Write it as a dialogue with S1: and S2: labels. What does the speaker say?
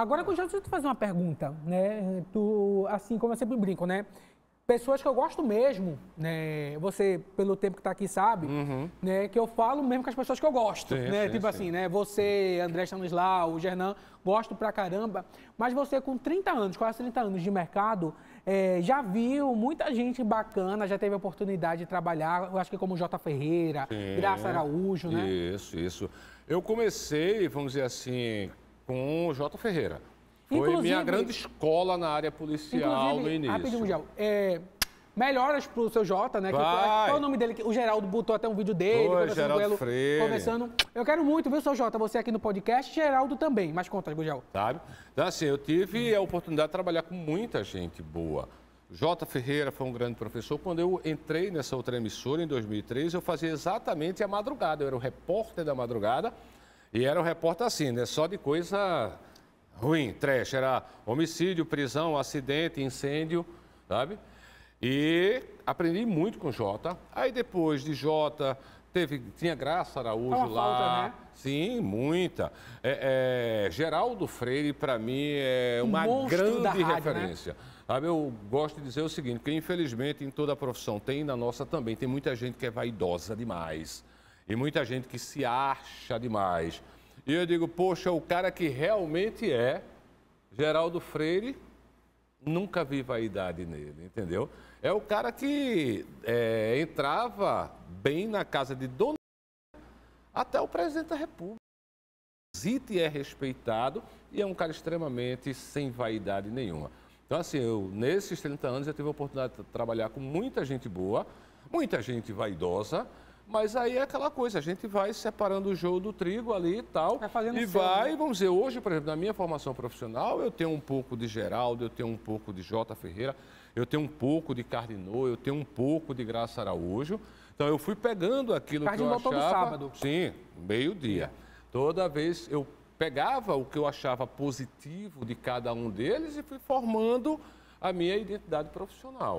S1: Agora, Gustavo, deixa eu te fazer uma pergunta, né? Tu, assim, como eu sempre brinco, né? Pessoas que eu gosto mesmo, né? Você, pelo tempo que está aqui, sabe, uhum. né? Que eu falo mesmo com as pessoas que eu gosto, sim, né? Sim, tipo sim. assim, né? Você, André Stanislau, o Gernan, gosto pra caramba. Mas você, com 30 anos, quase 30 anos de mercado, é, já viu muita gente bacana, já teve a oportunidade de trabalhar, eu acho que como Jota Ferreira, Graça Araújo, né?
S2: Isso, isso. Eu comecei, vamos dizer assim, com o Jota Ferreira. Foi Inclusive, minha grande escola na área policial no início. Rapidinho,
S1: Miguel. É, melhoras pro seu Jota, né? qual é o nome dele? O Geraldo botou até um vídeo dele, Oi, Geraldo com ele, Freire. conversando. Eu quero muito ver o seu Jota, você aqui no podcast, Geraldo também. Mas conta, Miguel
S2: Sabe? Então, assim, eu tive a oportunidade de trabalhar com muita gente boa. Jota Ferreira foi um grande professor. Quando eu entrei nessa outra emissora, em 2003, eu fazia exatamente a madrugada. Eu era o repórter da madrugada e era um repórter assim, né? Só de coisa ruim, trash. Era homicídio, prisão, acidente, incêndio, sabe? E aprendi muito com Jota. Aí depois de Jota, teve, tinha Graça Araújo Uma lá. Falta, né? Sim, muita. É, é, Geraldo Freire, para mim, é uma Monstro grande rádio, né? referência. Né? Sabe, eu gosto de dizer o seguinte, que infelizmente em toda a profissão tem, na nossa também, tem muita gente que é vaidosa demais. E muita gente que se acha demais. E eu digo, poxa, o cara que realmente é Geraldo Freire, nunca vi vaidade nele, entendeu? É o cara que é, entrava bem na casa de Dona até o presidente da República. e é respeitado e é um cara extremamente sem vaidade nenhuma. Então, assim, eu, nesses 30 anos, eu tive a oportunidade de trabalhar com muita gente boa, muita gente vaidosa, mas aí é aquela coisa, a gente vai separando o jogo do trigo ali e tal. Vai fazendo e seu, vai, né? vamos dizer, hoje, por exemplo, na minha formação profissional, eu tenho um pouco de Geraldo, eu tenho um pouco de Jota Ferreira, eu tenho um pouco de Cardinô, eu tenho um pouco de Graça Araújo. Então eu fui pegando aquilo Cardinô que eu achava. Todo sábado. Sim, meio-dia. Toda vez eu pegava o que eu achava positivo de cada um deles e fui formando a minha identidade profissional.